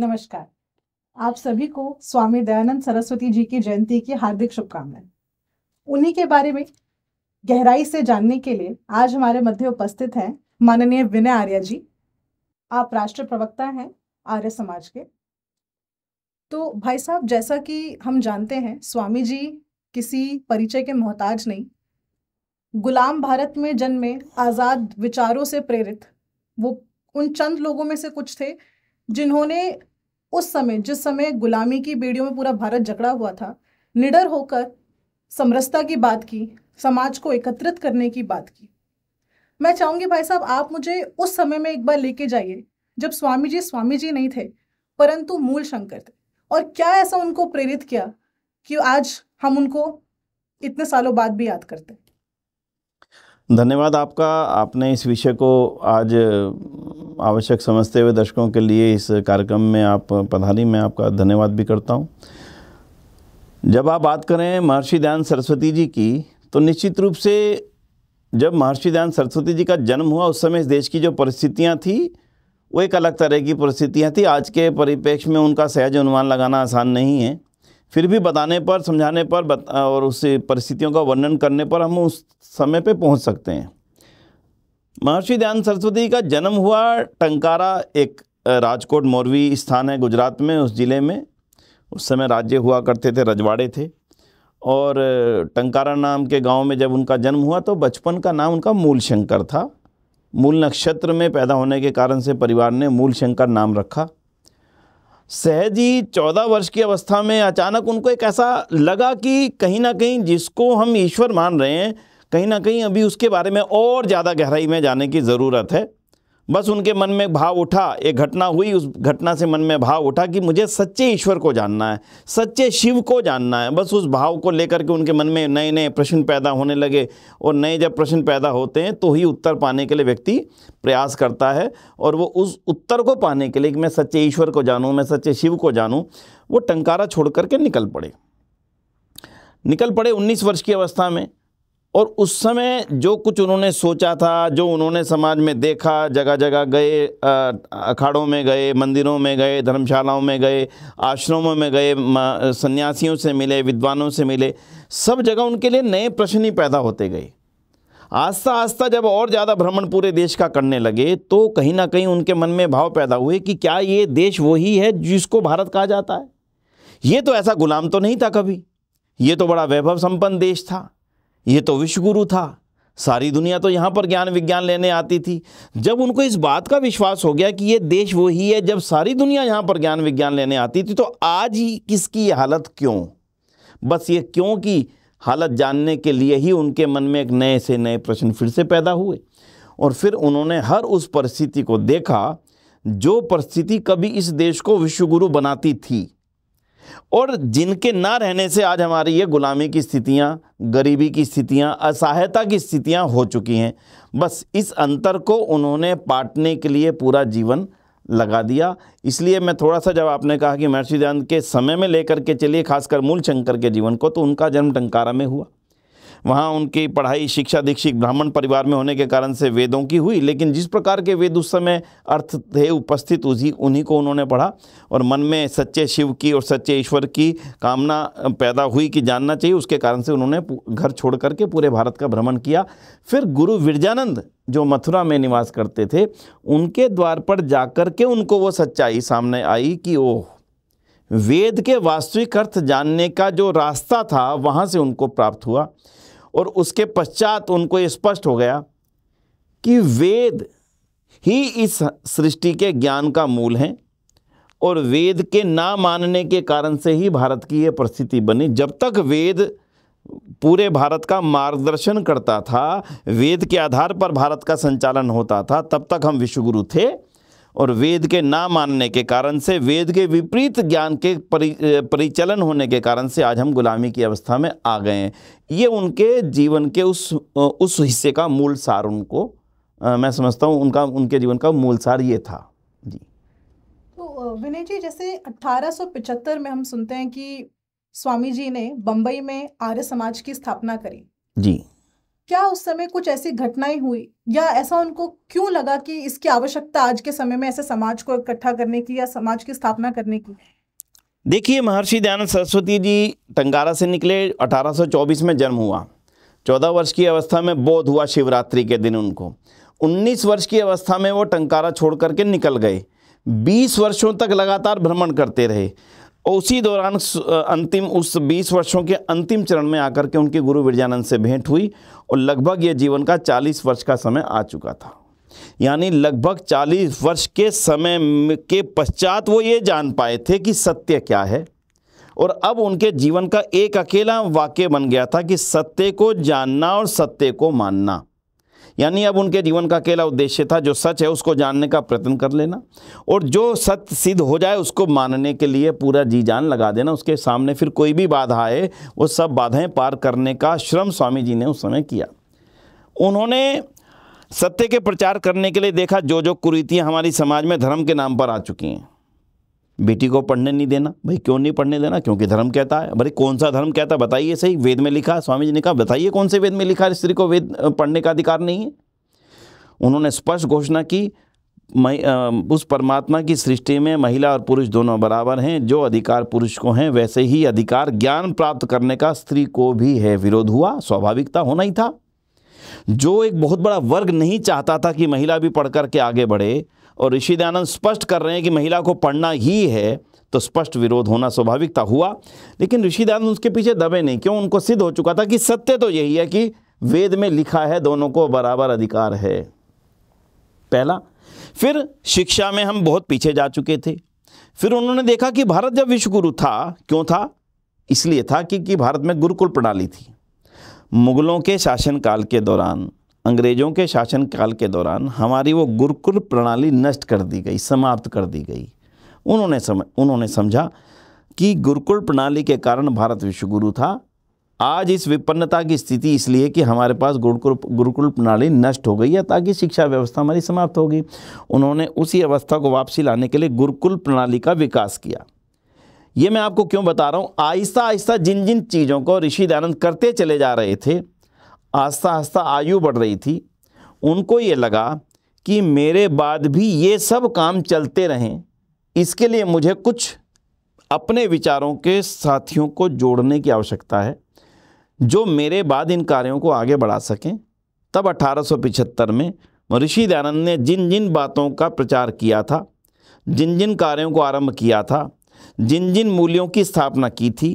नमस्कार आप सभी को स्वामी दयानंद सरस्वती जी की जयंती की हार्दिक शुभकामनाएं उन्हीं के बारे में गहराई से जानने के लिए आज हमारे मध्य उपस्थित हैं माननीय विनय आर्य जी आप राष्ट्र प्रवक्ता हैं आर्य समाज के तो भाई साहब जैसा कि हम जानते हैं स्वामी जी किसी परिचय के मोहताज नहीं गुलाम भारत में जन्मे आज़ाद विचारों से प्रेरित वो उन चंद लोगों में से कुछ थे जिन्होंने उस समय जिस समय गुलामी की बेड़ियों में पूरा भारत जकड़ा हुआ था निडर होकर समरसता की बात की समाज को एकत्रित करने की बात की मैं चाहूंगी भाई साहब आप मुझे उस समय में एक बार लेके जाइए जब स्वामी जी स्वामी जी नहीं थे परंतु मूल शंकर थे और क्या ऐसा उनको प्रेरित किया कि आज हम उनको इतने सालों बाद भी याद करते हैं धन्यवाद आपका आपने इस विषय को आज आवश्यक समझते हुए दर्शकों के लिए इस कार्यक्रम में आप पधारी मैं आपका धन्यवाद भी करता हूँ जब आप बात करें महर्षि दयान सरस्वती जी की तो निश्चित रूप से जब महर्षि दयान सरस्वती जी का जन्म हुआ उस समय इस देश की जो परिस्थितियाँ थी वो एक अलग तरह की परिस्थितियाँ थी आज के परिप्रेक्ष्य में उनका सहज अनुमान लगाना आसान नहीं है फिर भी बताने पर समझाने पर बत, और उस परिस्थितियों का वर्णन करने पर हम उस समय पे पहुंच सकते हैं महर्षि दयान सरस्वती का जन्म हुआ टंकारा एक राजकोट मोरवी स्थान है गुजरात में उस ज़िले में उस समय राज्य हुआ करते थे रजवाड़े थे और टंकारा नाम के गांव में जब उनका जन्म हुआ तो बचपन का नाम उनका मूल शंकर था मूल नक्षत्र में पैदा होने के कारण से परिवार ने मूल शंकर नाम रखा सहजी चौदह वर्ष की अवस्था में अचानक उनको एक ऐसा लगा कि कहीं ना कहीं जिसको हम ईश्वर मान रहे हैं कहीं ना कहीं अभी उसके बारे में और ज़्यादा गहराई में जाने की ज़रूरत है बस उनके मन में भाव उठा एक घटना हुई उस घटना से मन में भाव उठा कि मुझे सच्चे ईश्वर को जानना है सच्चे शिव को जानना है बस उस भाव को लेकर के उनके मन में नए नए प्रश्न पैदा होने लगे और नए जब प्रश्न पैदा होते हैं तो ही उत्तर पाने के लिए व्यक्ति प्रयास करता है और वो उस उत्तर को पाने के लिए कि मैं सच्चे ईश्वर को जानूँ मैं सच्चे शिव को जानूँ वो टंकारा छोड़ करके निकल पड़े निकल पड़े उन्नीस वर्ष की अवस्था में और उस समय जो कुछ उन्होंने सोचा था जो उन्होंने समाज में देखा जगह जगह गए अखाड़ों में गए मंदिरों में गए धर्मशालाओं में गए आश्रमों में गए सन्यासियों से मिले विद्वानों से मिले सब जगह उनके लिए नए प्रश्न ही पैदा होते गए आस्ता आस्ता जब और ज़्यादा भ्रमण पूरे देश का करने लगे तो कहीं ना कहीं उनके मन में भाव पैदा हुए कि क्या ये देश वही है जिसको भारत कहा जाता है ये तो ऐसा गुलाम तो नहीं था कभी ये तो बड़ा वैभव संपन्न देश था ये तो विश्वगुरु था सारी दुनिया तो यहाँ पर ज्ञान विज्ञान लेने आती थी जब उनको इस बात का विश्वास हो गया कि ये देश वही है जब सारी दुनिया यहाँ पर ज्ञान विज्ञान लेने आती थी तो आज ही किसकी ये हालत क्यों बस ये क्यों की हालत जानने के लिए ही उनके मन में एक नए से नए प्रश्न फिर से पैदा हुए और फिर उन्होंने हर उस परिस्थिति को देखा जो परिस्थिति कभी इस देश को विश्वगुरु बनाती थी और जिनके ना रहने से आज हमारी ये गुलामी की स्थितियाँ गरीबी की स्थितियाँ असहायता की स्थितियाँ हो चुकी हैं बस इस अंतर को उन्होंने पाटने के लिए पूरा जीवन लगा दिया इसलिए मैं थोड़ा सा जब आपने कहा कि महर्षि दयानंद के समय में लेकर के चलिए खासकर मूल शंकर के जीवन को तो उनका जन्म टंकारा में हुआ वहाँ उनकी पढ़ाई शिक्षा दीक्षित ब्राह्मण परिवार में होने के कारण से वेदों की हुई लेकिन जिस प्रकार के वेद उस समय अर्थ थे उपस्थित उसी उन्हीं को उन्होंने पढ़ा और मन में सच्चे शिव की और सच्चे ईश्वर की कामना पैदा हुई कि जानना चाहिए उसके कारण से उन्होंने घर छोड़ करके पूरे भारत का भ्रमण किया फिर गुरु विरजानंद जो मथुरा में निवास करते थे उनके द्वार पर जाकर के उनको वो सच्चाई सामने आई कि ओह वेद के वास्तविक अर्थ जानने का जो रास्ता था वहाँ से उनको प्राप्त हुआ और उसके पश्चात उनको स्पष्ट हो गया कि वेद ही इस सृष्टि के ज्ञान का मूल है और वेद के ना मानने के कारण से ही भारत की ये परिस्थिति बनी जब तक वेद पूरे भारत का मार्गदर्शन करता था वेद के आधार पर भारत का संचालन होता था तब तक हम विश्वगुरु थे और वेद के ना मानने के कारण से वेद के विपरीत ज्ञान के परि परिचलन होने के कारण से आज हम गुलामी की अवस्था में आ गए हैं ये उनके जीवन के उस उस हिस्से का मूल सार उनको आ, मैं समझता हूँ उनका उनके जीवन का मूल सार ये था जी तो विनय जी जैसे 1875 में हम सुनते हैं कि स्वामी जी ने बम्बई में आर्य समाज की स्थापना करी जी क्या उस समय कुछ ऐसी घटनाएं हुई या ऐसा उनको क्यों लगा कि इसकी आवश्यकता आज के समय में ऐसे समाज को इकट्ठा करने की या समाज की स्थापना करने की देखिए महर्षि दयानंद सरस्वती जी टंगारा से निकले 1824 में जन्म हुआ 14 वर्ष की अवस्था में बोध हुआ शिवरात्रि के दिन उनको 19 वर्ष की अवस्था में वो टंकारा छोड़ करके निकल गए 20 वर्षों तक लगातार भ्रमण करते रहे और उसी दौरान अंतिम उस 20 वर्षों के अंतिम चरण में आकर के उनके गुरु विरजानंद से भेंट हुई और लगभग ये जीवन का चालीस वर्ष का समय आ चुका था यानी लगभग चालीस वर्ष के समय के पश्चात वो ये जान पाए थे कि सत्य क्या है और अब उनके जीवन का एक अकेला वाक्य बन गया था कि सत्य को जानना और सत्य को मानना यानी अब उनके जीवन का अकेला उद्देश्य था जो सच है उसको जानने का प्रयत्न कर लेना और जो सत्य सिद्ध हो जाए उसको मानने के लिए पूरा जी जान लगा देना उसके सामने फिर कोई भी बाधा आए वो सब बाधाएं पार करने का श्रम स्वामी जी ने उस समय किया उन्होंने सत्य के प्रचार करने के लिए देखा जो जो कुरीतियाँ हमारी समाज में धर्म के नाम पर आ चुकी हैं बेटी को पढ़ने नहीं देना भाई क्यों नहीं पढ़ने देना क्योंकि धर्म कहता है भाई कौन सा धर्म कहता है बताइए सही वेद में लिखा स्वामी जी ने कहा बताइए कौन से वेद में लिखा है स्त्री को वेद पढ़ने का अधिकार नहीं है उन्होंने स्पष्ट घोषणा की उस परमात्मा की सृष्टि में महिला और पुरुष दोनों बराबर हैं जो अधिकार पुरुष को हैं वैसे ही अधिकार ज्ञान प्राप्त करने का स्त्री को भी है विरोध हुआ स्वाभाविकता होना ही था जो एक बहुत बड़ा वर्ग नहीं चाहता था कि महिला भी पढ़ करके आगे बढ़े और ऋषि दयानंद स्पष्ट कर रहे हैं कि महिला को पढ़ना ही है तो स्पष्ट विरोध होना स्वाभाविक था हुआ लेकिन ऋषि दयानंद उसके पीछे दबे नहीं क्यों उनको सिद्ध हो चुका था कि सत्य तो यही है कि वेद में लिखा है दोनों को बराबर अधिकार है पहला फिर शिक्षा में हम बहुत पीछे जा चुके थे फिर उन्होंने देखा कि भारत जब विश्वगुरु था क्यों था इसलिए था कि, कि भारत में गुरुकुल प्रणाली थी मुग़लों के शासनकाल के दौरान अंग्रेज़ों के शासनकाल के दौरान हमारी वो गुरुकुल प्रणाली नष्ट कर दी गई समाप्त कर दी गई उन्होंने सम उन्होंने समझा कि गुरुकुल प्रणाली के कारण भारत विश्वगुरु था आज इस विपन्नता की स्थिति इसलिए कि हमारे पास गुरुकुल गुरुकुल प्रणाली नष्ट हो गई है ताकि शिक्षा व्यवस्था हमारी समाप्त होगी उन्होंने उसी अवस्था को वापसी लाने के लिए गुरुकुल प्रणाली का विकास किया ये मैं आपको क्यों बता रहा हूँ आहिस्ता आहिस्ता जिन जिन चीज़ों को ऋषि दयानंद करते चले जा रहे थे आस्ता आस्ता आयु बढ़ रही थी उनको ये लगा कि मेरे बाद भी ये सब काम चलते रहें इसके लिए मुझे कुछ अपने विचारों के साथियों को जोड़ने की आवश्यकता है जो मेरे बाद इन कार्यों को आगे बढ़ा सकें तब अठारह में ऋषि दयानंद ने जिन जिन बातों का प्रचार किया था जिन जिन कार्यों को आरंभ किया था जिन जिन मूल्यों की स्थापना की थी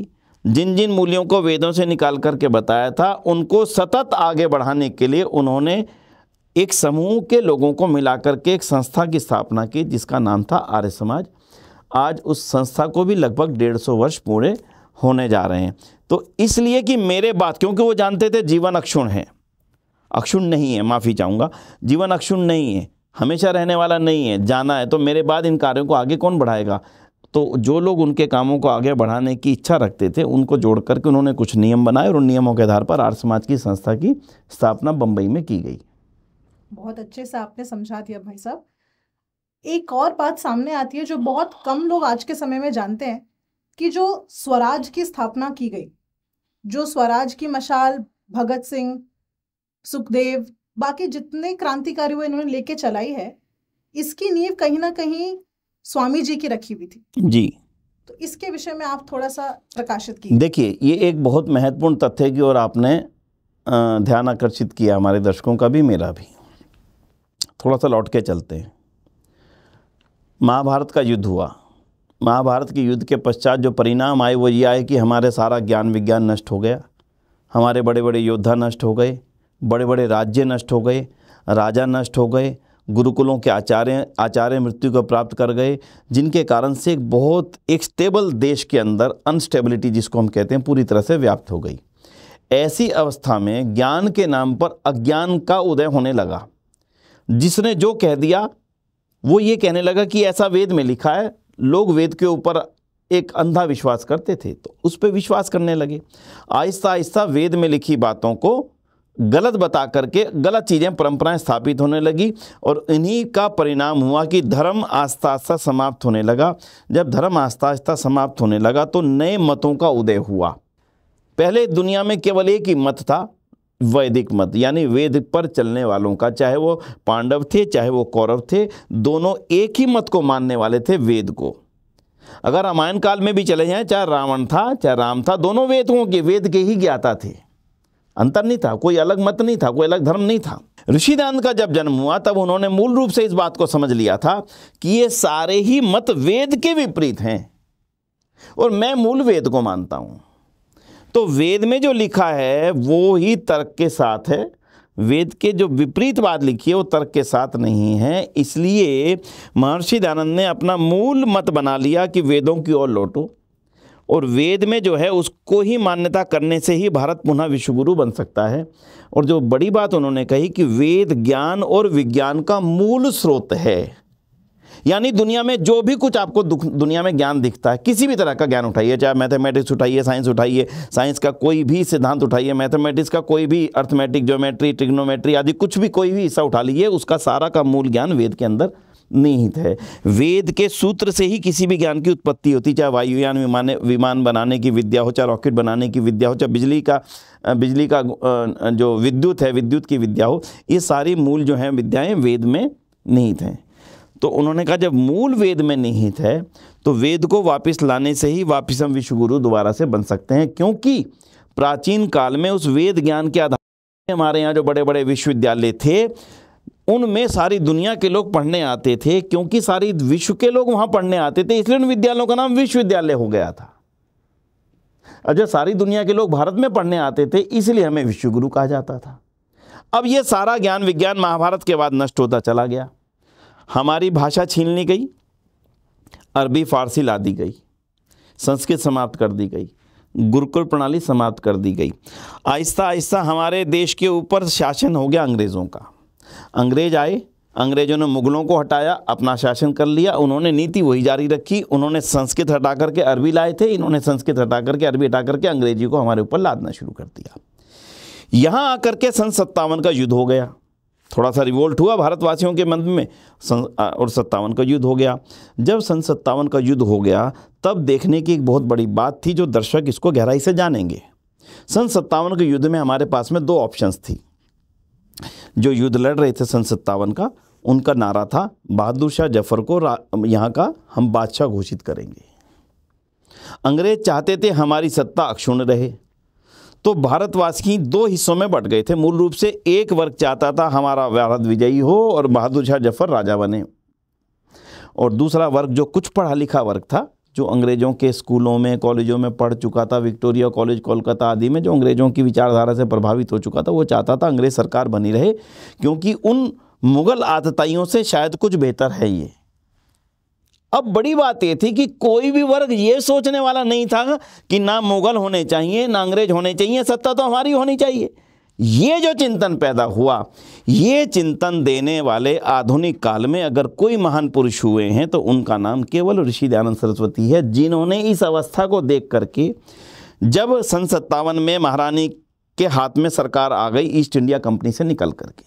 जिन जिन मूल्यों को वेदों से निकाल करके बताया था उनको सतत आगे बढ़ाने के लिए उन्होंने एक समूह के लोगों को मिलाकर के एक संस्था की स्थापना की जिसका नाम था आर्य समाज आज उस संस्था को भी लगभग डेढ़ सौ वर्ष पूरे होने जा रहे हैं तो इसलिए कि मेरे बात क्योंकि वो जानते थे जीवन अक्षुण है अक्षुण नहीं है माफ़ी चाहूँगा जीवन अक्षुण नहीं है हमेशा रहने वाला नहीं है जाना है तो मेरे बाद इन कार्यों को आगे कौन बढ़ाएगा तो जो लोग उनके कामों को आगे बढ़ाने की इच्छा रखते थे उनको जोड़ करके उन्होंने कुछ नियम बनाए और उन नियमों के आधार पर आर्य समाज की संस्था की स्थापना बम्बई में की गई बहुत अच्छे से आपने समझा दिया भाई साहब एक और बात सामने आती है जो बहुत कम लोग आज के समय में जानते हैं कि जो स्वराज की स्थापना की गई जो स्वराज की मशाल भगत सिंह सुखदेव बाकी जितने क्रांतिकारी हुए इन्होंने लेके चलाई है इसकी नींव कहीं ना कहीं स्वामी जी की रखी हुई थी जी तो इसके विषय में आप थोड़ा सा प्रकाशित कीजिए देखिए ये एक बहुत महत्वपूर्ण तथ्य की और आपने ध्यान आकर्षित किया हमारे दर्शकों का भी मेरा भी थोड़ा सा लौट के चलते हैं महाभारत का युद्ध हुआ महाभारत के युद्ध के पश्चात जो परिणाम आए वो ये आए कि हमारे सारा ज्ञान विज्ञान नष्ट हो गया हमारे बड़े बड़े योद्धा नष्ट हो गए बड़े बड़े राज्य नष्ट हो गए राजा नष्ट हो गए गुरुकुलों के आचार्य आचार्य मृत्यु को प्राप्त कर गए जिनके कारण से एक बहुत एक स्टेबल देश के अंदर अनस्टेबिलिटी जिसको हम कहते हैं पूरी तरह से व्याप्त हो गई ऐसी अवस्था में ज्ञान के नाम पर अज्ञान का उदय होने लगा जिसने जो कह दिया वो ये कहने लगा कि ऐसा वेद में लिखा है लोग वेद के ऊपर एक अंधा विश्वास करते थे तो उस पर विश्वास करने लगे आहिस्ता आहिस्ता वेद में लिखी बातों को गलत बता करके गलत चीज़ें परंपराएं स्थापित होने लगी और इन्हीं का परिणाम हुआ कि धर्म आस्था आस्था समाप्त होने लगा जब धर्म आस्था आस्था समाप्त होने लगा तो नए मतों का उदय हुआ पहले दुनिया में केवल एक ही मत था वैदिक मत यानी वेद पर चलने वालों का चाहे वो पांडव थे चाहे वो कौरव थे दोनों एक ही मत को मानने वाले थे वेद को अगर रामायण काल में भी चले जाएं चाहे रावण था चाहे राम था दोनों वेदों के वेद के ही ज्ञाता थे अंतर नहीं था कोई अलग मत नहीं था कोई अलग धर्म नहीं था ऋषिदान का जब जन्म हुआ तब उन्होंने मूल रूप से इस बात को समझ लिया था कि ये सारे ही मत वेद के विपरीत हैं और मैं मूल वेद को मानता हूं तो वेद में जो लिखा है वो ही तर्क के साथ है वेद के जो विपरीत बात लिखी है वो तर्क के साथ नहीं है इसलिए महर्षि दयानंद ने अपना मूल मत बना लिया कि वेदों की ओर लौटो और वेद में जो है उसको ही मान्यता करने से ही भारत पुनः विश्वगुरु बन सकता है और जो बड़ी बात उन्होंने कही कि वेद ज्ञान और विज्ञान का मूल स्रोत है यानी दुनिया में जो भी कुछ आपको दुनिया में ज्ञान दिखता है किसी भी तरह का ज्ञान उठाइए चाहे मैथमेटिक्स उठाइए साइंस उठाइए साइंस का कोई भी सिद्धांत उठाइए मैथमेटिक्स का कोई भी अर्थमेटिक ज्योमेट्री ट्रिग्नोमेट्री आदि कुछ भी कोई भी हिस्सा उठा लीजिए उसका सारा का मूल ज्ञान वेद के अंदर निहित है वेद के सूत्र से ही किसी भी ज्ञान की उत्पत्ति होती चाहे वायुयान विमान विमान बनाने की विद्या हो चाहे रॉकेट बनाने की विद्या हो चाहे बिजली का बिजली का जो विद्युत है विद्युत की विद्या हो ये सारी मूल जो हैं विद्याएँ वेद में निहित हैं तो उन्होंने कहा जब मूल वेद में निहित है तो वेद को वापस लाने से ही वापिस हम विश्वगुरु दोबारा से बन सकते हैं क्योंकि प्राचीन काल में उस वेद ज्ञान के आधार हमारे यहाँ जो बड़े बड़े विश्वविद्यालय थे उनमें सारी दुनिया के लोग पढ़ने आते थे क्योंकि सारी विश्व के लोग वहाँ पढ़ने आते थे इसलिए उन विद्यालयों का नाम विश्वविद्यालय हो गया था अच्छा सारी दुनिया के लोग भारत में पढ़ने आते थे इसलिए हमें विश्वगुरु कहा जाता था अब ये सारा ज्ञान विज्ञान महाभारत के बाद नष्ट होता चला गया हमारी भाषा छीन ली गई अरबी फारसी ला दी गई संस्कृत समाप्त कर दी गई गुरुकुल प्रणाली समाप्त कर दी गई आहिस्ता आहिस्ता हमारे देश के ऊपर शासन हो गया अंग्रेज़ों का अंग्रेज आए अंग्रेजों ने मुगलों को हटाया अपना शासन कर लिया उन्होंने नीति वही जारी रखी उन्होंने संस्कृत हटा करके अरबी लाए थे इन्होंने संस्कृत हटा करके अरबी हटा करके अंग्रेजी को हमारे ऊपर लादना शुरू कर दिया यहाँ आकर के सन सत्तावन का युद्ध हो गया थोड़ा सा रिवोल्ट हुआ भारतवासियों के मन में सन और सत्तावन का युद्ध हो गया जब सन सत्तावन का युद्ध हो गया तब देखने की एक बहुत बड़ी बात थी जो दर्शक इसको गहराई से जानेंगे सन सत्तावन के युद्ध में हमारे पास में दो ऑप्शंस थी जो युद्ध लड़ रहे थे सन सत्तावन का उनका नारा था बहादुर शाह जफर को यहाँ का हम बादशाह घोषित करेंगे अंग्रेज चाहते थे हमारी सत्ता अक्षुण रहे तो भारतवासी दो हिस्सों में बट गए थे मूल रूप से एक वर्ग चाहता था हमारा भारत विजयी हो और बहादुर शाह जफर राजा बने और दूसरा वर्ग जो कुछ पढ़ा लिखा वर्ग था जो अंग्रेज़ों के स्कूलों में कॉलेजों में पढ़ चुका था विक्टोरिया कॉलेज कोलकाता आदि में जो अंग्रेज़ों की विचारधारा से प्रभावित हो चुका था वो चाहता था अंग्रेज़ सरकार बनी रहे क्योंकि उन मुग़ल आतताइयों से शायद कुछ बेहतर है ये अब बड़ी बात यह थी कि कोई भी वर्ग ये सोचने वाला नहीं था कि ना मुग़ल होने चाहिए ना अंग्रेज होने चाहिए सत्ता तो हमारी होनी चाहिए ये जो चिंतन पैदा हुआ ये चिंतन देने वाले आधुनिक काल में अगर कोई महान पुरुष हुए हैं तो उनका नाम केवल ऋषि दयानंद सरस्वती है जिन्होंने इस अवस्था को देख करके जब सन सत्तावन में महारानी के हाथ में सरकार आ गई ईस्ट इंडिया कंपनी से निकल करके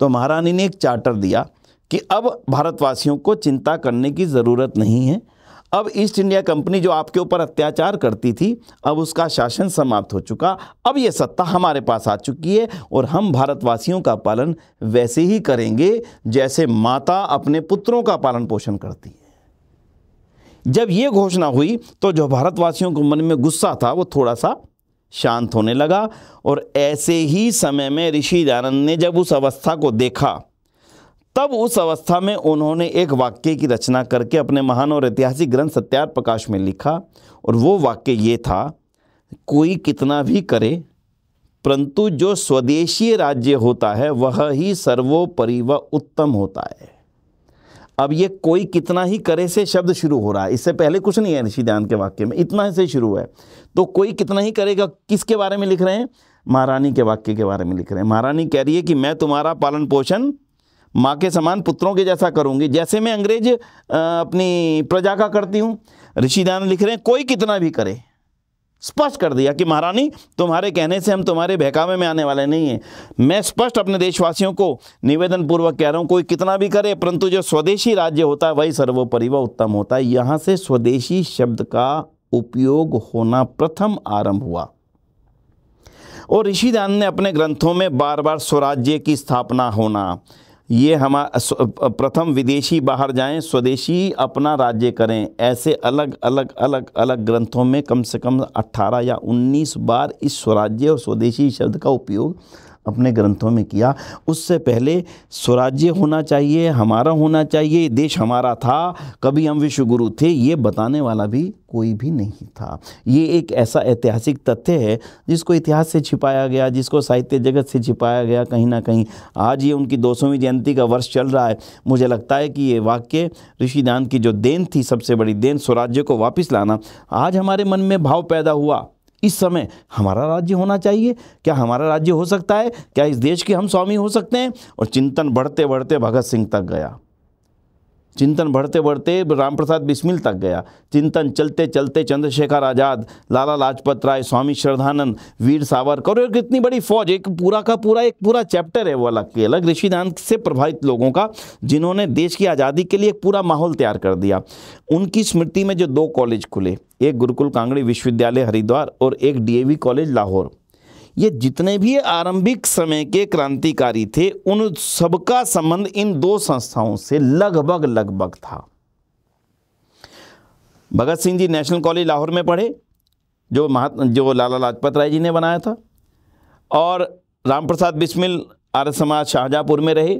तो महारानी ने एक चार्टर दिया कि अब भारतवासियों को चिंता करने की ज़रूरत नहीं है अब ईस्ट इंडिया कंपनी जो आपके ऊपर अत्याचार करती थी अब उसका शासन समाप्त हो चुका अब ये सत्ता हमारे पास आ चुकी है और हम भारतवासियों का पालन वैसे ही करेंगे जैसे माता अपने पुत्रों का पालन पोषण करती है जब ये घोषणा हुई तो जो भारतवासियों को मन में गुस्सा था वो थोड़ा सा शांत होने लगा और ऐसे ही समय में ऋषि दयानंद ने जब उस अवस्था को देखा तब उस अवस्था में उन्होंने एक वाक्य की रचना करके अपने महान और ऐतिहासिक ग्रंथ सत्यार प्रकाश में लिखा और वो वाक्य ये था कोई कितना भी करे परंतु जो स्वदेशीय राज्य होता है वह ही सर्वोपरि व उत्तम होता है अब ये कोई कितना ही करे से शब्द शुरू हो रहा है इससे पहले कुछ नहीं है ऋषिदान के वाक्य में इतना से शुरू है तो कोई कितना ही करेगा किसके बारे में लिख रहे हैं महारानी के वाक्य के बारे में लिख रहे हैं महारानी कह रही है कि मैं तुम्हारा पालन पोषण माँ के समान पुत्रों के जैसा करूँगी जैसे मैं अंग्रेज अपनी प्रजा का करती हूँ ऋषिदान लिख रहे हैं कोई कितना भी करे स्पष्ट कर दिया कि महारानी तुम्हारे कहने से हम तुम्हारे बहकावे में आने वाले नहीं हैं मैं स्पष्ट अपने देशवासियों को निवेदन पूर्वक कह रहा हूँ कोई कितना भी करे परंतु जो स्वदेशी राज्य होता है वही सर्वोपरि व उत्तम होता है यहाँ से स्वदेशी शब्द का उपयोग होना प्रथम आरंभ हुआ और ऋषिदान ने अपने ग्रंथों में बार बार स्वराज्य की स्थापना होना ये हम प्रथम विदेशी बाहर जाएं स्वदेशी अपना राज्य करें ऐसे अलग अलग अलग अलग ग्रंथों में कम से कम 18 या 19 बार इस स्वराज्य और स्वदेशी शब्द का उपयोग अपने ग्रंथों में किया उससे पहले स्वराज्य होना चाहिए हमारा होना चाहिए देश हमारा था कभी हम विश्व गुरु थे ये बताने वाला भी कोई भी नहीं था ये एक ऐसा ऐतिहासिक तथ्य है जिसको इतिहास से छिपाया गया जिसको साहित्य जगत से छिपाया गया कहीं ना कहीं आज ये उनकी दो जयंती का वर्ष चल रहा है मुझे लगता है कि ये वाक्य ऋषिदान की जो देन थी सबसे बड़ी देन स्वराज्य को वापस लाना आज हमारे मन में भाव पैदा हुआ इस समय हमारा राज्य होना चाहिए क्या हमारा राज्य हो सकता है क्या इस देश के हम स्वामी हो सकते हैं और चिंतन बढ़ते बढ़ते भगत सिंह तक गया चिंतन बढ़ते बढ़ते रामप्रसाद बिस्मिल तक गया चिंतन चलते चलते चंद्रशेखर आज़ाद लाला लाजपत राय स्वामी श्रद्धानंद वीर सावरकर और कितनी बड़ी फौज एक पूरा का पूरा एक पूरा चैप्टर है वो अलग के अलग ऋषिदान से प्रभावित लोगों का जिन्होंने देश की आज़ादी के लिए एक पूरा माहौल तैयार कर दिया उनकी स्मृति में जो दो कॉलेज खुले एक गुरुकुल कांगड़ी विश्वविद्यालय हरिद्वार और एक डी कॉलेज लाहौर ये जितने भी आरंभिक समय के क्रांतिकारी थे उन सबका संबंध इन दो संस्थाओं से लगभग लगभग था भगत सिंह जी नेशनल कॉलेज लाहौर में पढ़े जो महात्मा जो लाला लाजपत राय जी ने बनाया था और राम प्रसाद बिस्मिल आर्य समाज शाहजहाँपुर में रहे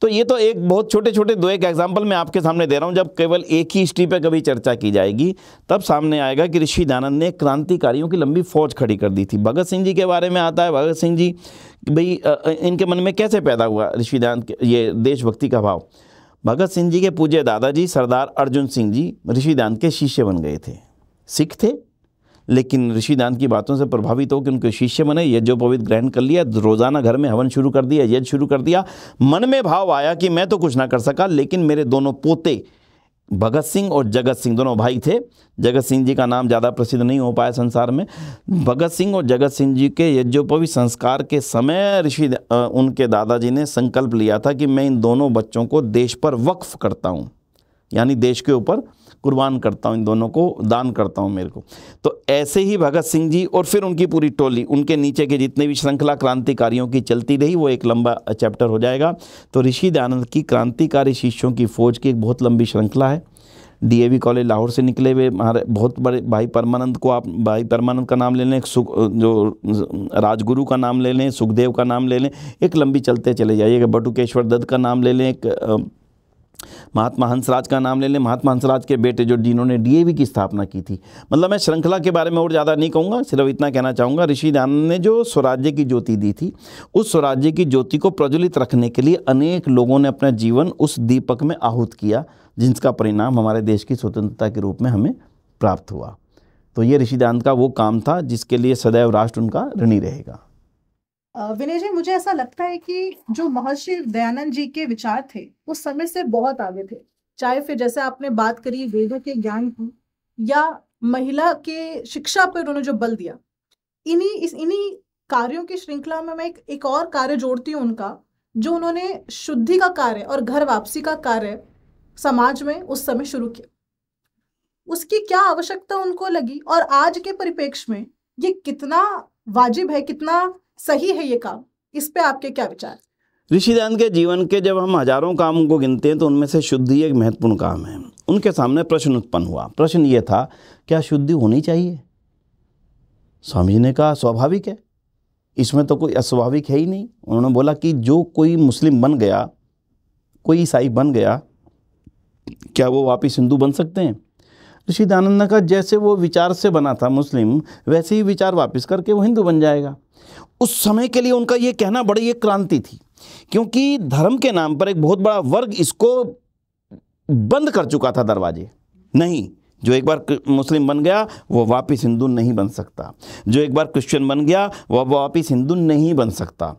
तो ये तो एक बहुत छोटे छोटे दो एक एग्जाम्पल मैं आपके सामने दे रहा हूँ जब केवल एक ही हिस्ट्री पर कभी चर्चा की जाएगी तब सामने आएगा कि ऋषि दानंद ने क्रांतिकारियों की लंबी फौज खड़ी कर दी थी भगत सिंह जी के बारे में आता है भगत सिंह जी भाई इनके मन में कैसे पैदा हुआ ऋषि दानंद ये देशभक्ति का भाव भगत सिंह जी के पूजे दादाजी सरदार अर्जुन सिंह जी ऋषि दानंद के शिष्य बन गए थे सिख थे लेकिन ऋषिदान की बातों से प्रभावित हो कि उनके शिष्य बने पवित्र ग्रहण कर लिया रोज़ाना घर में हवन शुरू कर दिया यज्ञ शुरू कर दिया मन में भाव आया कि मैं तो कुछ ना कर सका लेकिन मेरे दोनों पोते भगत सिंह और जगत सिंह दोनों भाई थे जगत सिंह जी का नाम ज़्यादा प्रसिद्ध नहीं हो पाया संसार में भगत सिंह और जगत सिंह जी के यज्ञोपवी संस्कार के समय ऋषि उनके दादाजी ने संकल्प लिया था कि मैं इन दोनों बच्चों को देश पर वक्फ करता हूँ यानी देश के ऊपर कुर्बान करता हूँ इन दोनों को दान करता हूँ मेरे को तो ऐसे ही भगत सिंह जी और फिर उनकी पूरी टोली उनके नीचे के जितने भी श्रृंखला क्रांतिकारियों की चलती रही वो एक लंबा चैप्टर हो जाएगा तो ऋषि दयानंद की क्रांतिकारी शिष्यों की फ़ौज की एक बहुत लंबी श्रृंखला है डीएवी कॉलेज लाहौर से निकले हुए हमारे बहुत बड़े भाई परमानंद को आप भाई परमानंद का नाम ले लें सुख जो राजगुरु का नाम ले लें सुखदेव का नाम ले लें एक लंबी चलते चले जाइएगा बटुकेश्वर दत्त का नाम ले लें एक महात्मा हंसराज का नाम ले लें महात्मा हंसराज के बेटे जो जिन्होंने डीएवी की स्थापना की थी मतलब मैं श्रृंखला के बारे में और ज़्यादा नहीं कहूँगा सिर्फ इतना कहना चाहूँगा ऋषि दयानंद ने जो स्वराज्य की ज्योति दी थी उस स्वराज्य की ज्योति को प्रज्वलित रखने के लिए अनेक लोगों ने अपना जीवन उस दीपक में आहूत किया जिसका परिणाम हमारे देश की स्वतंत्रता के रूप में हमें प्राप्त हुआ तो ये ऋषि दयानंद का वो काम था जिसके लिए सदैव राष्ट्र उनका ऋणी रहेगा विनय जी मुझे ऐसा लगता है कि जो महर्षि दयानंद जी के विचार थे उस समय से बहुत आगे थे चाहे फिर जैसे आपने बात करी वेदों के ज्ञान की या महिला के शिक्षा पर उन्होंने जो बल दिया इन्हीं इस इन्हीं कार्यों की श्रृंखला में मैं एक, एक और कार्य जोड़ती हूँ उनका जो उन्होंने शुद्धि का कार्य और घर वापसी का कार्य समाज में उस समय शुरू किया उसकी क्या आवश्यकता उनको लगी और आज के परिपेक्ष में ये कितना वाजिब है कितना सही है ये काम इस पे आपके क्या विचार ऋषिदान के जीवन के जब हम हजारों कामों को गिनते हैं तो उनमें से शुद्धि एक महत्वपूर्ण काम है उनके सामने प्रश्न उत्पन्न हुआ प्रश्न ये था क्या शुद्धि होनी चाहिए स्वामी जी ने कहा स्वाभाविक है इसमें तो कोई अस्वाभाविक है ही नहीं उन्होंने बोला कि जो कोई मुस्लिम बन गया कोई ईसाई बन गया क्या वो वापिस हिंदू बन सकते हैं ऋषि दयानंद ने कहा जैसे वो विचार से बना था मुस्लिम वैसे ही विचार वापस करके वो हिंदू बन जाएगा उस समय के लिए उनका ये कहना बड़ी एक क्रांति थी क्योंकि धर्म के नाम पर एक बहुत बड़ा वर्ग इसको बंद कर चुका था दरवाजे नहीं जो एक बार मुस्लिम बन गया वो वापस हिंदू नहीं बन सकता जो एक बार क्रिश्चियन बन गया वह वापस हिंदू नहीं बन सकता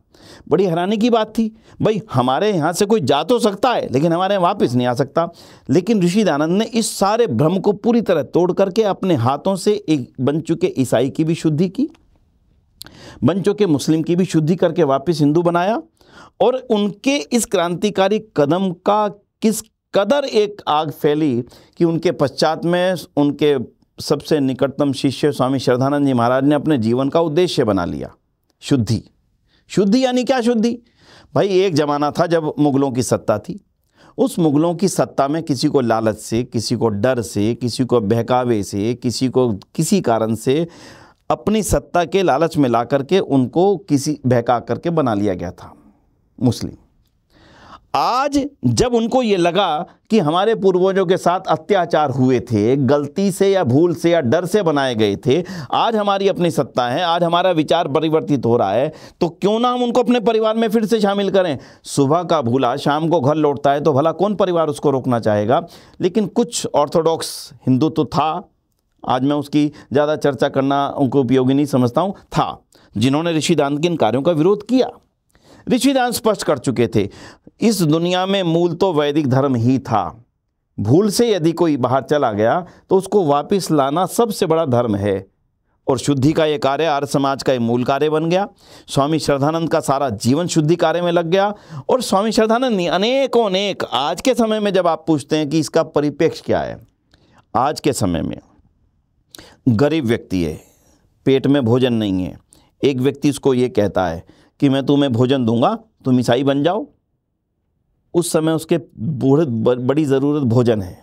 बड़ी हैरानी की बात थी भाई हमारे यहाँ से कोई जा तो सकता है लेकिन हमारे यहाँ वापस नहीं आ सकता लेकिन ऋषि दानंद ने इस सारे भ्रम को पूरी तरह तोड़ करके अपने हाथों से एक बन चुके ईसाई की भी शुद्धि की बन चुके मुस्लिम की भी शुद्धि करके वापस हिंदू बनाया और उनके इस क्रांतिकारी कदम का किस कदर एक आग फैली कि उनके पश्चात में उनके सबसे निकटतम शिष्य स्वामी श्रद्धानंद जी महाराज ने अपने जीवन का उद्देश्य बना लिया शुद्धि शुद्धि यानी क्या शुद्धि भाई एक ज़माना था जब मुग़लों की सत्ता थी उस मुग़लों की सत्ता में किसी को लालच से किसी को डर से किसी को बहकावे से किसी को किसी कारण से अपनी सत्ता के लालच में ला करके उनको किसी बहका करके बना लिया गया था मुस्लिम आज जब उनको ये लगा कि हमारे पूर्वजों के साथ अत्याचार हुए थे गलती से या भूल से या डर से बनाए गए थे आज हमारी अपनी सत्ता है आज हमारा विचार परिवर्तित हो रहा है तो क्यों ना हम उनको अपने परिवार में फिर से शामिल करें सुबह का भूला शाम को घर लौटता है तो भला कौन परिवार उसको रोकना चाहेगा लेकिन कुछ ऑर्थोडॉक्स हिंदू तो था आज मैं उसकी ज़्यादा चर्चा करना उनको उपयोगी नहीं समझता हूँ था जिन्होंने ऋषिदांत के इन कार्यों का विरोध किया ऋषिदांत स्पष्ट कर चुके थे इस दुनिया में मूल तो वैदिक धर्म ही था भूल से यदि कोई बाहर चला गया तो उसको वापस लाना सबसे बड़ा धर्म है और शुद्धि का ये कार्य आर्य समाज का ये मूल कार्य बन गया स्वामी श्रद्धानंद का सारा जीवन शुद्धि कार्य में लग गया और स्वामी श्रद्धानंद ने अनेकों अनेक आज के समय में जब आप पूछते हैं कि इसका परिप्रेक्ष्य क्या है आज के समय में गरीब व्यक्ति है पेट में भोजन नहीं है एक व्यक्ति उसको ये कहता है कि मैं तुम्हें भोजन दूंगा तुम ईसाई बन जाओ उस समय उसके बूढ़े बड़ी ज़रूरत भोजन है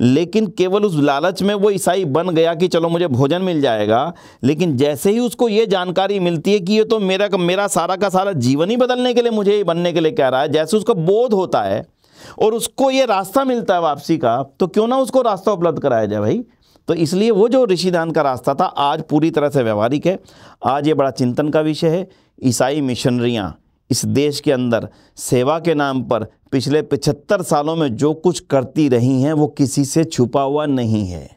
लेकिन केवल उस लालच में वो ईसाई बन गया कि चलो मुझे भोजन मिल जाएगा लेकिन जैसे ही उसको ये जानकारी मिलती है कि ये तो मेरा मेरा सारा का सारा जीवन ही बदलने के लिए मुझे ही बनने के लिए कह रहा है जैसे उसका बोध होता है और उसको ये रास्ता मिलता है वापसी का तो क्यों ना उसको रास्ता उपलब्ध कराया जाए भाई तो इसलिए वो जो ऋषिदान का रास्ता था आज पूरी तरह से व्यवहारिक है आज ये बड़ा चिंतन का विषय है ईसाई मिशनरियाँ इस देश के अंदर सेवा के नाम पर पिछले पिछहत्तर सालों में जो कुछ करती रही हैं वो किसी से छुपा हुआ नहीं है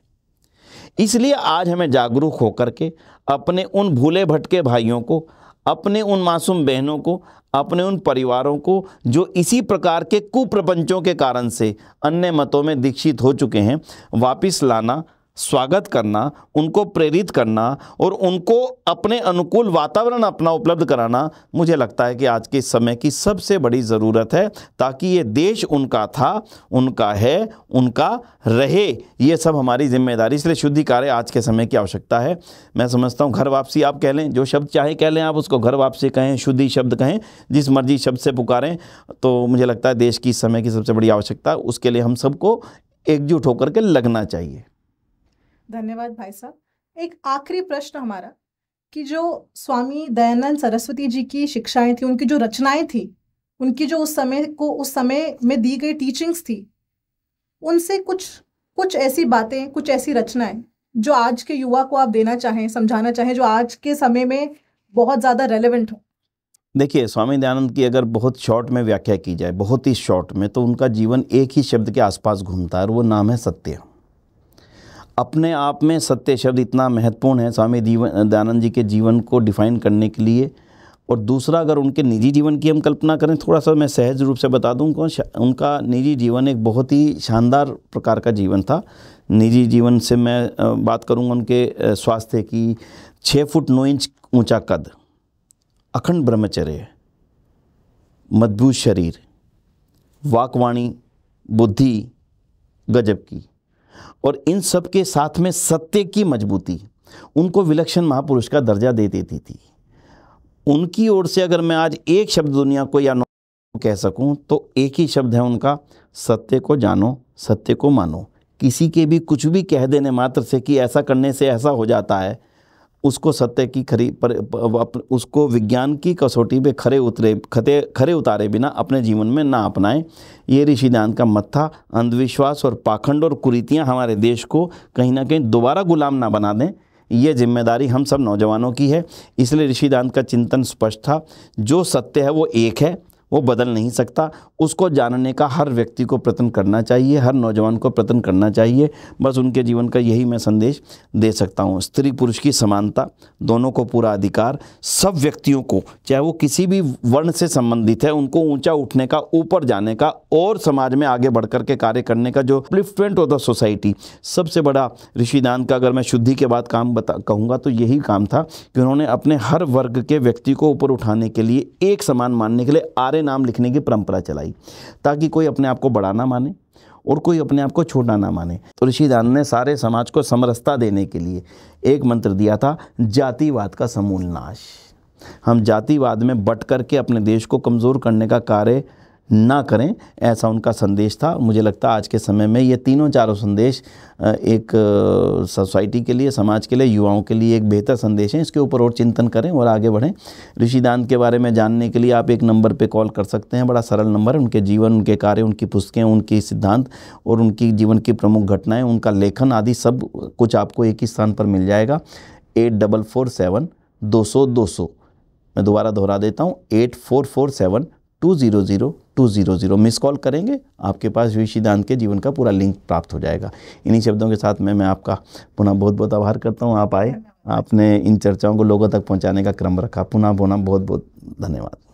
इसलिए आज हमें जागरूक होकर के अपने उन भूले भटके भाइयों को अपने उन मासूम बहनों को अपने उन परिवारों को जो इसी प्रकार के कुप्रपंचों के कारण से अन्य मतों में दीक्षित हो चुके हैं वापस लाना स्वागत करना उनको प्रेरित करना और उनको अपने अनुकूल वातावरण अपना उपलब्ध कराना मुझे लगता है कि आज के इस समय की सबसे बड़ी ज़रूरत है ताकि ये देश उनका था उनका है उनका रहे ये सब हमारी जिम्मेदारी इसलिए शुद्धि कार्य आज के समय की आवश्यकता है मैं समझता हूँ घर वापसी आप कह लें जो शब्द चाहे कह लें आप उसको घर वापसी कहें शुद्धि शब्द कहें जिस मर्जी शब्द से पुकारें तो मुझे लगता है देश की इस समय की सबसे बड़ी आवश्यकता उसके लिए हम सबको एकजुट होकर के लगना चाहिए धन्यवाद भाई साहब एक आखिरी प्रश्न हमारा कि जो स्वामी दयानंद सरस्वती जी की शिक्षाएं थी उनकी जो रचनाएं थी उनकी जो उस समय को उस समय में दी गई टीचिंग्स थी उनसे कुछ कुछ ऐसी बातें कुछ ऐसी रचनाएं जो आज के युवा को आप देना चाहें समझाना चाहें जो आज के समय में बहुत ज़्यादा रेलिवेंट हो देखिए स्वामी दयानंद की अगर बहुत शॉर्ट में व्याख्या की जाए बहुत ही शॉर्ट में तो उनका जीवन एक ही शब्द के आसपास घूमता है और वो नाम है सत्य अपने आप में सत्य शब्द इतना महत्वपूर्ण है स्वामी दीवन दयानंद जी के जीवन को डिफाइन करने के लिए और दूसरा अगर उनके निजी जीवन की हम कल्पना करें थोड़ा सा मैं सहज रूप से बता दूँ उनका निजी जीवन एक बहुत ही शानदार प्रकार का जीवन था निजी जीवन से मैं बात करूँगा उनके स्वास्थ्य की छः फुट नौ इंच ऊंचा कद अखंड ब्रह्मचर्य मजबूत शरीर वाकवाणी बुद्धि गजब की और इन सब के साथ में सत्य की मजबूती उनको विलक्षण महापुरुष का दर्जा दे देती थी उनकी ओर से अगर मैं आज एक शब्द दुनिया को या कह सकूं तो एक ही शब्द है उनका सत्य को जानो सत्य को मानो किसी के भी कुछ भी कह देने मात्र से कि ऐसा करने से ऐसा हो जाता है उसको सत्य की खरी पर उसको विज्ञान की कसौटी पे खरे उतरे खते खरे उतारे बिना अपने जीवन में ना अपनाएं ये ऋषि का मत था अंधविश्वास और पाखंड और कुरीतियाँ हमारे देश को कहीं ना कहीं दोबारा गुलाम ना बना दें ये जिम्मेदारी हम सब नौजवानों की है इसलिए ऋषि का चिंतन स्पष्ट था जो सत्य है वो एक है वो बदल नहीं सकता उसको जानने का हर व्यक्ति को प्रयत्न करना चाहिए हर नौजवान को प्रयत्न करना चाहिए बस उनके जीवन का यही मैं संदेश दे सकता हूँ स्त्री पुरुष की समानता दोनों को पूरा अधिकार सब व्यक्तियों को चाहे वो किसी भी वर्ण से संबंधित है उनको ऊंचा उठने का ऊपर जाने का और समाज में आगे बढ़ करके कार्य करने का जो अपलिफ्टमेंट ऑफ द सोसाइटी सबसे बड़ा ऋषिदान का अगर मैं शुद्धि के बाद काम बता कहूँगा तो यही काम था कि उन्होंने अपने हर वर्ग के व्यक्ति को ऊपर उठाने के लिए एक समान मानने के लिए आर्य नाम लिखने की परंपरा चलाई ताकि कोई अपने आप को बड़ा ना माने और कोई अपने आप को छोटा ना माने तो ऋषिदान ने सारे समाज को समरसता देने के लिए एक मंत्र दिया था जातिवाद का समूल नाश हम जातिवाद में बट करके अपने देश को कमज़ोर करने का कार्य ना करें ऐसा उनका संदेश था मुझे लगता आज के समय में ये तीनों चारों संदेश एक सोसाइटी के लिए समाज के लिए युवाओं के लिए एक बेहतर संदेश है इसके ऊपर और चिंतन करें और आगे बढ़ें ऋषिदान के बारे में जानने के लिए आप एक नंबर पर कॉल कर सकते हैं बड़ा सरल नंबर उनके जीवन उनके कार्य उनकी पुस्तकें उनकी सिद्धांत और उनकी जीवन की प्रमुख घटनाएँ उनका लेखन आदि सब कुछ आपको एक ही स्थान पर मिल जाएगा एट डबल फोर सेवन दो सौ दो सौ मैं दोबारा दोहरा देता हूँ eight four four seven two zero zero two zero zero miss call करेंगे आपके पास विषि के जीवन का पूरा लिंक प्राप्त हो जाएगा इन्हीं शब्दों के साथ में मैं आपका पुनः बहुत बहुत आभार करता हूँ आप आए आपने इन चर्चाओं को लोगों तक पहुँचाने का क्रम रखा पुनः पुनः बहुत बहुत धन्यवाद